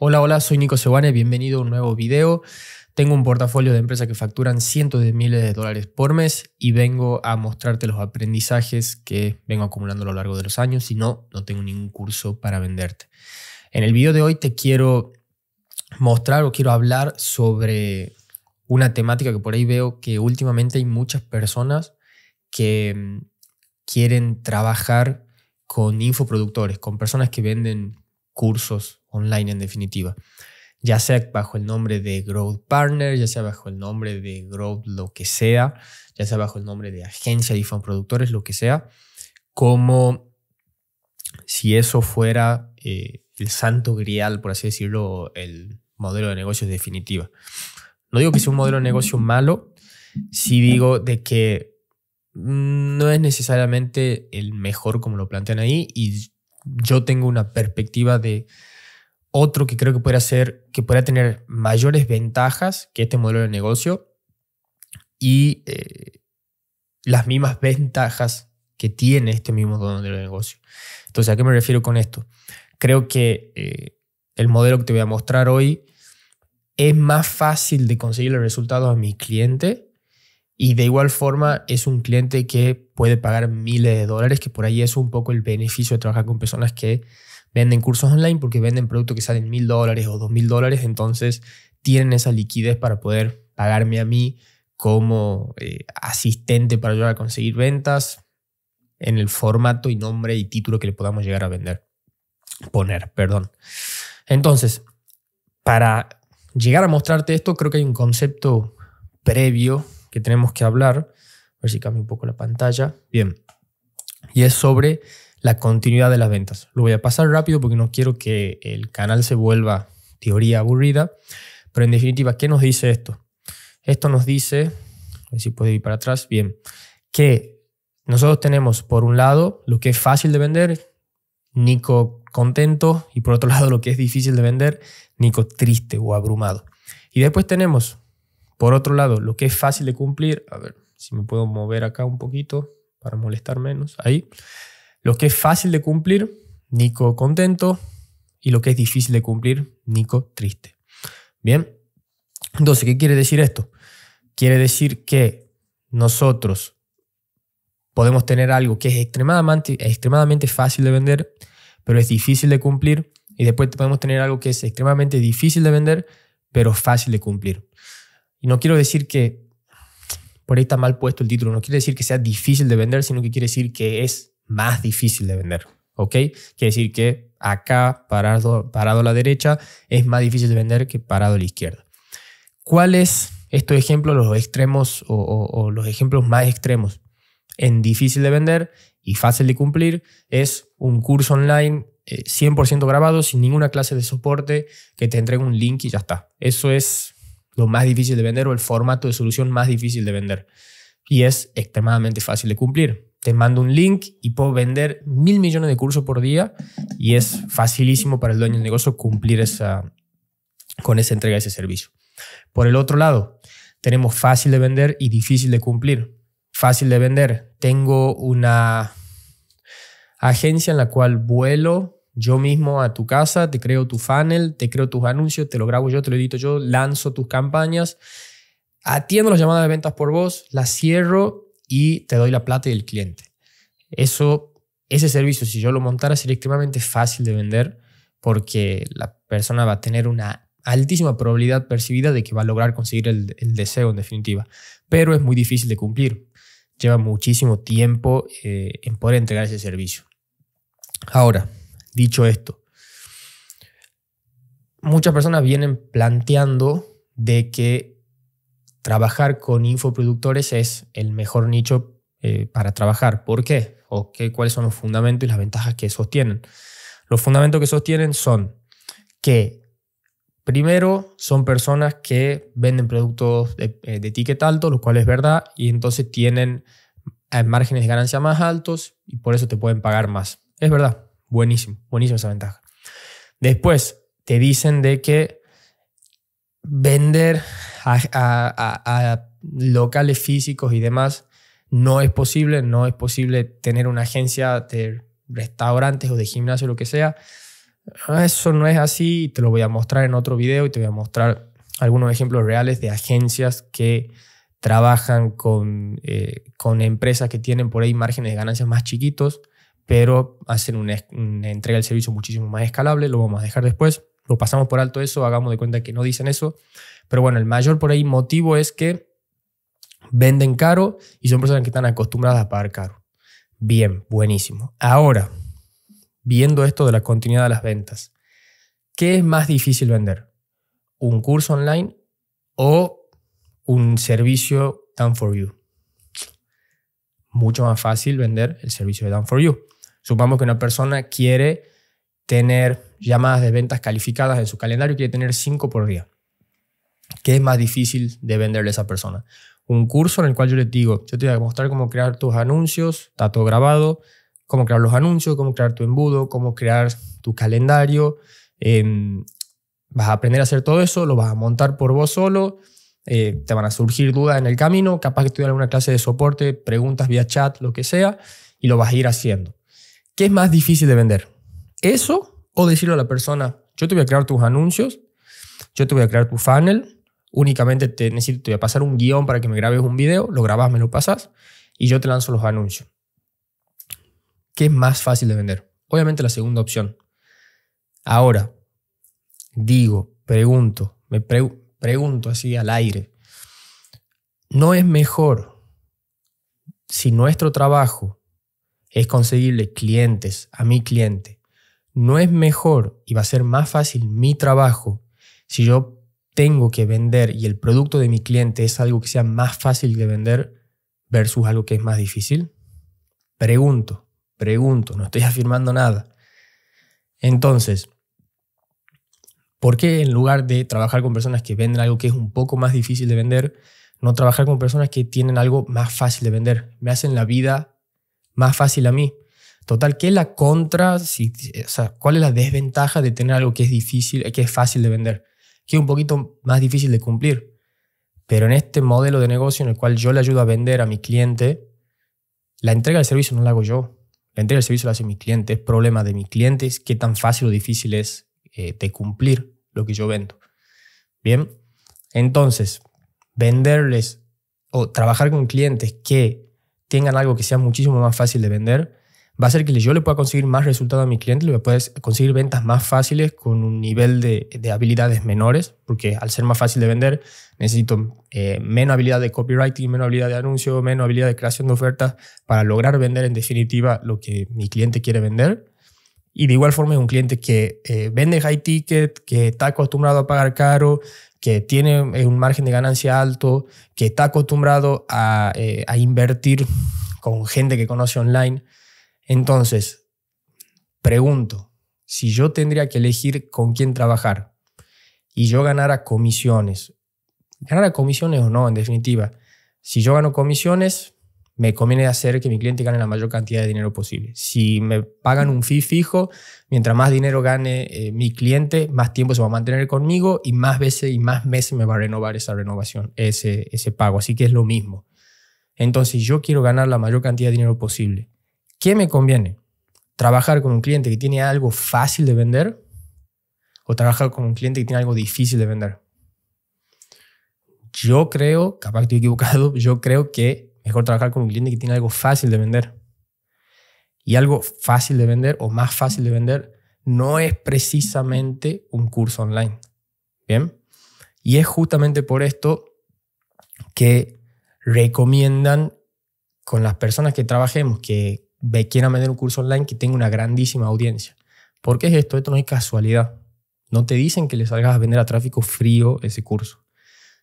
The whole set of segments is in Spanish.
Hola, hola, soy Nico Sebane, bienvenido a un nuevo video. Tengo un portafolio de empresas que facturan cientos de miles de dólares por mes y vengo a mostrarte los aprendizajes que vengo acumulando a lo largo de los años. y no, no tengo ningún curso para venderte. En el video de hoy te quiero mostrar o quiero hablar sobre una temática que por ahí veo que últimamente hay muchas personas que mm, quieren trabajar con infoproductores, con personas que venden cursos online en definitiva. Ya sea bajo el nombre de Growth Partner, ya sea bajo el nombre de Growth lo que sea, ya sea bajo el nombre de agencia de fan productores, lo que sea, como si eso fuera eh, el santo grial, por así decirlo, el modelo de negocio definitiva. No digo que sea un modelo de negocio malo, si digo de que no es necesariamente el mejor como lo plantean ahí y yo tengo una perspectiva de otro que creo que podría ser, que pueda tener mayores ventajas que este modelo de negocio y eh, las mismas ventajas que tiene este mismo modelo de negocio. Entonces, ¿a qué me refiero con esto? Creo que eh, el modelo que te voy a mostrar hoy es más fácil de conseguir los resultados a mi cliente y de igual forma es un cliente que puede pagar miles de dólares, que por ahí es un poco el beneficio de trabajar con personas que venden cursos online porque venden productos que salen mil dólares o dos mil dólares, entonces tienen esa liquidez para poder pagarme a mí como eh, asistente para ayudar a conseguir ventas en el formato y nombre y título que le podamos llegar a vender. Poner, perdón. Entonces, para llegar a mostrarte esto, creo que hay un concepto previo que tenemos que hablar. A ver si cambio un poco la pantalla. Bien. Y es sobre la continuidad de las ventas. Lo voy a pasar rápido porque no quiero que el canal se vuelva teoría aburrida, pero en definitiva, ¿qué nos dice esto? Esto nos dice, a ver si puedo ir para atrás, bien, que nosotros tenemos por un lado lo que es fácil de vender, Nico contento, y por otro lado lo que es difícil de vender, Nico triste o abrumado. Y después tenemos, por otro lado, lo que es fácil de cumplir, a ver si me puedo mover acá un poquito para molestar menos, ahí lo que es fácil de cumplir, Nico contento, y lo que es difícil de cumplir, Nico triste. Bien, entonces, ¿qué quiere decir esto? Quiere decir que nosotros podemos tener algo que es extremadamente, fácil de vender, pero es difícil de cumplir, y después podemos tener algo que es extremadamente difícil de vender, pero fácil de cumplir. Y no quiero decir que, por ahí está mal puesto el título, no quiere decir que sea difícil de vender, sino que quiere decir que es más difícil de vender. ¿Ok? Quiere decir que acá, parado, parado a la derecha, es más difícil de vender que parado a la izquierda. ¿Cuáles estos ejemplos, los extremos o, los ejemplos más extremos en difícil de vender y fácil de cumplir? Es un curso online 100% eh, grabado, sin ninguna clase de soporte, que te entregue un link y ya está. Eso es lo más difícil de vender o el formato de solución más difícil de vender. Y es extremadamente fácil de cumplir te mando un link y puedo vender mil millones de cursos por día y es facilísimo para el dueño del negocio cumplir esa, con esa entrega, ese servicio. Por el otro lado, tenemos fácil de vender y difícil de cumplir. Fácil de vender, tengo una agencia en la cual vuelo yo mismo a tu casa, te creo tu funnel, te creo tus anuncios, te lo grabo yo, te lo edito yo, lanzo tus campañas, atiendo las llamadas de ventas por vos, las cierro y te doy la plata y el cliente. Eso, ese servicio, si yo lo montara, sería extremadamente fácil de vender porque la persona va a tener una altísima probabilidad percibida de que va a lograr conseguir el, deseo en definitiva, pero es muy difícil de cumplir. Lleva muchísimo tiempo eh, en poder entregar ese servicio. Ahora, dicho esto, muchas personas vienen planteando de que trabajar con infoproductores es el mejor nicho eh, para trabajar. ¿Por qué? ¿O qué, cuáles son los fundamentos y las ventajas que sostienen? Los fundamentos que sostienen son que Primero, son personas que venden productos de, eh, ticket alto, lo cual es verdad, y entonces tienen eh, márgenes de ganancia más altos y por eso te pueden pagar más. Es verdad, buenísimo, buenísima esa ventaja. Después, te dicen de que vender a, locales físicos y demás, no es posible, no es posible tener una agencia de restaurantes o de gimnasio, lo que sea. Eso no es así, te lo voy a mostrar en otro video y te voy a mostrar algunos ejemplos reales de agencias que trabajan con, eh, con empresas que tienen por ahí márgenes de ganancias más chiquitos, pero hacen una, entrega del servicio muchísimo más escalable, lo vamos a dejar después. Lo pasamos por alto eso, hagamos de cuenta que no dicen eso. Pero bueno, el mayor por ahí motivo es que venden caro y son personas que están acostumbradas a pagar caro. Bien, buenísimo. Ahora, viendo esto de la continuidad de las ventas, ¿qué es más difícil vender? ¿Un curso online o un servicio done for you? Mucho más fácil vender el servicio de done for you. Supongamos que una persona quiere tener llamadas de ventas calificadas en su calendario, quiere tener cinco por día. ¿Qué es más difícil de venderle a esa persona? Un curso en el cual yo le digo, yo te voy a mostrar cómo crear tus anuncios, está todo grabado, cómo crear los anuncios, cómo crear tu embudo, cómo crear tu calendario. Em, vas a aprender a hacer todo eso, lo vas a montar por vos solo, eh, te van a surgir dudas en el camino, capaz que estudiar alguna clase de soporte, preguntas vía chat, lo que sea, y lo vas a ir haciendo. ¿Qué es más difícil de vender? Eso o decirle a la persona, yo te voy a crear tus anuncios, yo te voy a crear tu funnel, únicamente te necesito, voy a pasar un guión para que me grabes un video, lo grabas, me lo pasas y yo te lanzo los anuncios. ¿Qué es más fácil de vender? Obviamente la segunda opción. Ahora, digo, pregunto, me pregunto así al aire, ¿no es mejor si nuestro trabajo es conseguirle clientes a mi cliente no es mejor y va a ser más fácil mi trabajo si yo tengo que vender y el producto de mi cliente es algo que sea más fácil de vender versus algo que es más difícil? Pregunto, pregunto, no estoy afirmando nada. Entonces, ¿por qué en lugar de trabajar con personas que venden algo que es un poco más difícil de vender, no trabajar con personas que tienen algo más fácil de vender? Me hacen la vida más fácil a mí. Total, ¿qué es la contra? Si, eh, o ¿cuál es la desventaja de tener algo que es difícil, que es fácil de vender? Que es un poquito más difícil de cumplir. Pero en este modelo de negocio en el cual yo le ayudo a vender a mi cliente, la entrega del servicio no la hago yo. La entrega del servicio la hace mi clientes. Es problema de mis clientes es qué tan fácil o difícil es eh, de cumplir lo que yo vendo. Bien, entonces, venderles o trabajar con clientes que tengan algo que sea muchísimo más fácil de vender va a ser que yo le pueda conseguir más resultado a mi cliente, le pueda conseguir ventas más fáciles con un nivel de, habilidades menores, porque al ser más fácil de vender, necesito eh, menos habilidad de copywriting, menos habilidad de anuncio, menos habilidad de creación de ofertas para lograr vender en definitiva lo que mi cliente quiere vender. Y de igual forma es un cliente que eh, vende high ticket, que está acostumbrado a pagar caro, que tiene eh, un margen de ganancia alto, que está acostumbrado a invertir con gente que conoce online. Entonces, pregunto, si yo tendría que elegir con quién trabajar y yo ganara comisiones, ganara comisiones o no, en definitiva, si yo gano comisiones, me conviene hacer que mi cliente gane la mayor cantidad de dinero posible. Si me pagan un fee fijo, mientras más dinero gane eh, mi cliente, más tiempo se va a mantener conmigo y más veces y más meses me va a renovar esa renovación, ese, ese pago. Así que es lo mismo. Entonces, yo quiero ganar la mayor cantidad de dinero posible. ¿Qué me conviene? ¿Trabajar con un cliente que tiene algo fácil de vender o trabajar con un cliente que tiene algo difícil de vender? Yo creo, capaz estoy equivocado, yo creo que mejor trabajar con un cliente que tiene algo fácil de vender. Y algo fácil de vender o más fácil de vender no es precisamente un curso online. ¿Bien? Y es justamente por esto que recomiendan con las personas que trabajemos, que me a vender un curso online que tenga una grandísima audiencia. ¿Por qué es esto? Esto no es casualidad. No te dicen que le salgas a vender a tráfico frío ese curso.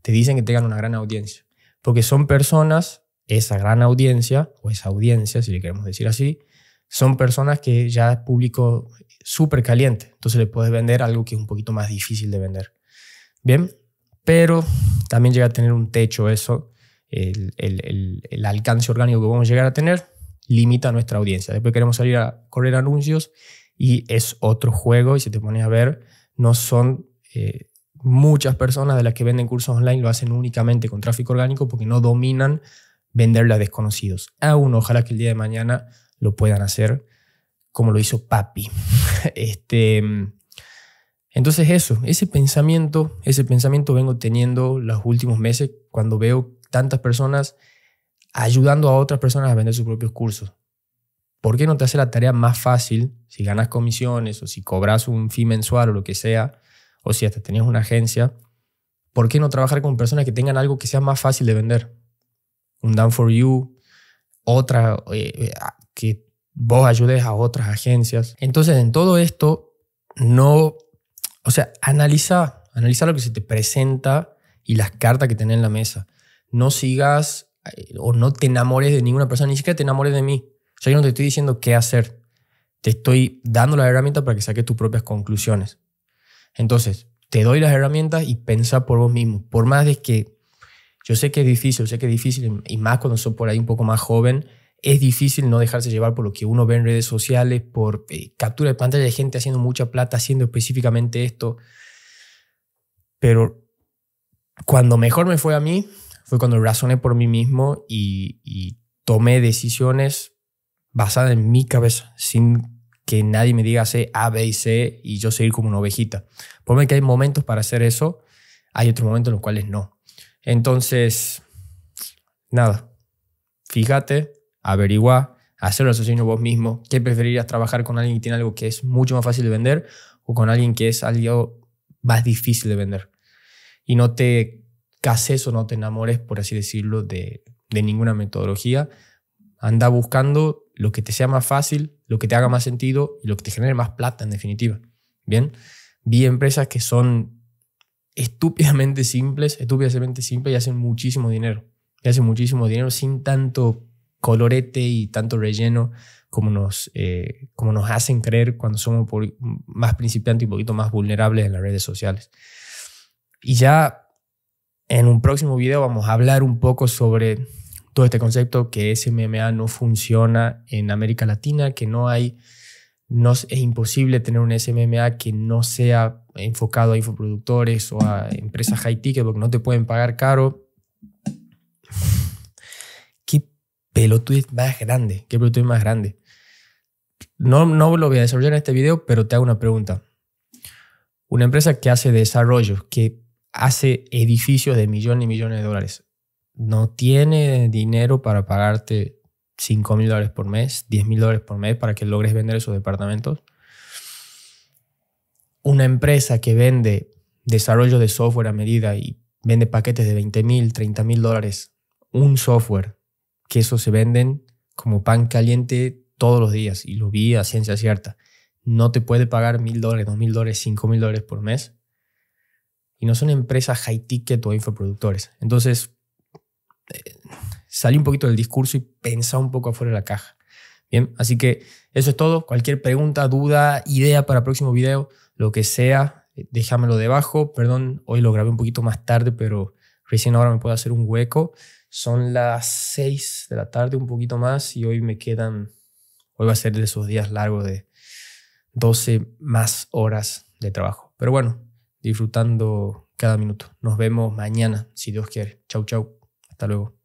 Te dicen que tengan una gran audiencia. Porque son personas, esa gran audiencia, o esa audiencia, si le queremos decir así, son personas que ya es público súper caliente. Entonces le puedes vender algo que es un poquito más difícil de vender. Bien, pero también llega a tener un techo eso, el, el alcance orgánico que vamos a llegar a tener limita nuestra audiencia. Después queremos salir a correr anuncios y es otro juego y si te pones a ver, no son eh, muchas personas de las que venden cursos online, lo hacen únicamente con tráfico orgánico porque no dominan venderle a desconocidos. Aún ojalá que el día de mañana lo puedan hacer como lo hizo Papi. este, entonces eso, ese pensamiento, ese pensamiento vengo teniendo los últimos meses cuando veo tantas personas ayudando a otras personas a vender sus propios cursos. ¿Por qué no te hace la tarea más fácil si ganas comisiones o si cobras un fee mensual o lo que sea, o si hasta tenías una agencia? ¿Por qué no trabajar con personas que tengan algo que sea más fácil de vender? Un done for You, otra, eh, eh, que vos ayudes a otras agencias. Entonces, en todo esto, no, o sea, analiza, analiza lo que se te presenta y las cartas que tenés en la mesa. No sigas eh, o no te enamores de ninguna persona, ni siquiera te enamores de mí. O sea, yo no te estoy diciendo qué hacer. Te estoy dando las herramientas para que saques tus propias conclusiones. Entonces, te doy las herramientas y piensa por vos mismo. Por más de que yo sé que es difícil, sé que es difícil, y más cuando soy por ahí un poco más joven, es difícil no dejarse llevar por lo que uno ve en redes sociales, por eh, captura de pantalla de gente haciendo mucha plata, haciendo específicamente esto. Pero cuando mejor me fue a mí, fue cuando razoné por mí mismo y, tomé decisiones basadas en mi cabeza, sin que nadie me diga C, A, B y C y yo seguir como una ovejita. Por que hay momentos para hacer eso, hay otros momentos en los cuales no. Entonces, nada, fíjate, averigua, hacer el asociación vos mismo. ¿Qué preferirías trabajar con alguien que tiene algo que es mucho más fácil de vender o con alguien que es algo más difícil de vender? Y no te cases o no te enamores, por así decirlo, de, de ninguna metodología. Anda buscando lo que te sea más fácil, lo que te haga más sentido y lo que te genere más plata, en definitiva. Bien, vi empresas que son estúpidamente simples, estúpidamente simples y hacen muchísimo dinero. Y hacen muchísimo dinero sin tanto colorete y tanto relleno como nos, eh, como nos hacen creer cuando somos más principiantes y un poquito más vulnerables en las redes sociales. Y ya en un próximo video vamos a hablar un poco sobre todo este concepto que SMMA no funciona en América Latina, que no hay, no, es imposible tener un SMMA que no sea enfocado a infoproductores o a empresas high ticket porque no te pueden pagar caro. Qué pelotudez más grande, qué pelotudez más grande. No, no lo voy a desarrollar en este video, pero te hago una pregunta. Una empresa que hace desarrollo que hace edificios de millones y millones de dólares. No tiene dinero para pagarte 5 mil dólares por mes, 10 mil dólares por mes para que logres vender esos departamentos. Una empresa que vende desarrollo de software a medida y vende paquetes de 20 mil, 30 mil dólares, un software, que eso se venden como pan caliente todos los días y lo vi a ciencia cierta. No te puede pagar mil dólares, dos mil dólares, cinco mil dólares por mes y no son empresas high ticket o infoproductores. Entonces, eh, salí un poquito del discurso y pensá un poco afuera de la caja. Bien, así que eso es todo. Cualquier pregunta, duda, idea para el próximo video, lo que sea, eh, déjamelo debajo. Perdón, hoy lo grabé un poquito más tarde, pero recién ahora me puedo hacer un hueco. Son las 6 de la tarde, un poquito más, y hoy me quedan, hoy va a ser de esos días largos de 12 más horas de trabajo. Pero bueno, disfrutando cada minuto. Nos vemos mañana, si Dios quiere. Chau, chau. Hasta luego.